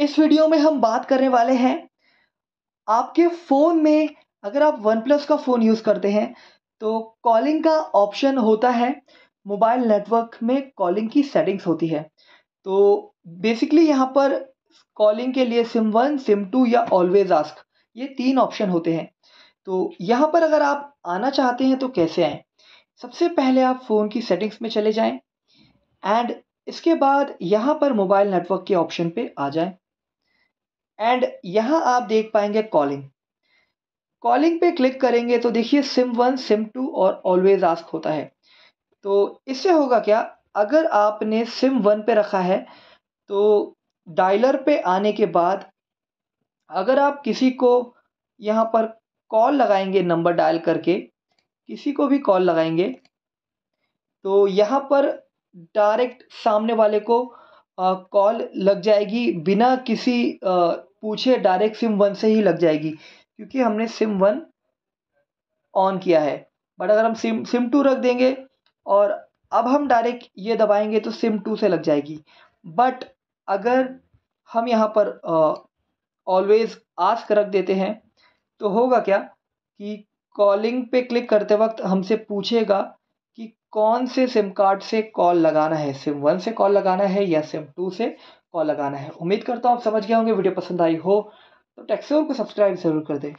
इस वीडियो में हम बात करने वाले हैं आपके फ़ोन में अगर आप वन प्लस का फ़ोन यूज़ करते हैं तो कॉलिंग का ऑप्शन होता है मोबाइल नेटवर्क में कॉलिंग की सेटिंग्स होती है तो बेसिकली यहाँ पर कॉलिंग के लिए सिम वन सिम टू या ऑलवेज आस्क ये तीन ऑप्शन होते हैं तो यहाँ पर अगर आप आना चाहते हैं तो कैसे आएँ सबसे पहले आप फ़ोन की सेटिंग्स में चले जाएँ एंड इसके बाद यहाँ पर मोबाइल नेटवर्क के ऑप्शन पे आ जाएं एंड यहाँ आप देख पाएंगे कॉलिंग कॉलिंग पे क्लिक करेंगे तो देखिए सिम वन सिम टू और ऑलवेज आस्क होता है तो इससे होगा क्या अगर आपने सिम वन पे रखा है तो डायलर पे आने के बाद अगर आप किसी को यहाँ पर कॉल लगाएंगे नंबर डायल करके किसी को भी कॉल लगाएंगे तो यहाँ पर डायरेक्ट सामने वाले को कॉल लग जाएगी बिना किसी पूछे डायरेक्ट सिम वन से ही लग जाएगी क्योंकि हमने सिम वन ऑन किया है बट अगर हम सिम सिम टू रख देंगे और अब हम डायरेक्ट ये दबाएंगे तो सिम टू से लग जाएगी बट अगर हम यहाँ पर ऑलवेज आस्क रख देते हैं तो होगा क्या कि कॉलिंग पे क्लिक करते वक्त हमसे पूछेगा कि कौन से सिम कार्ड से कॉल लगाना है सिम वन से कॉल लगाना है या सिम टू से कॉल लगाना है उम्मीद करता हूँ आप समझ गए होंगे वीडियो पसंद आई हो तो टैक्सी को सब्सक्राइब ज़रूर कर दें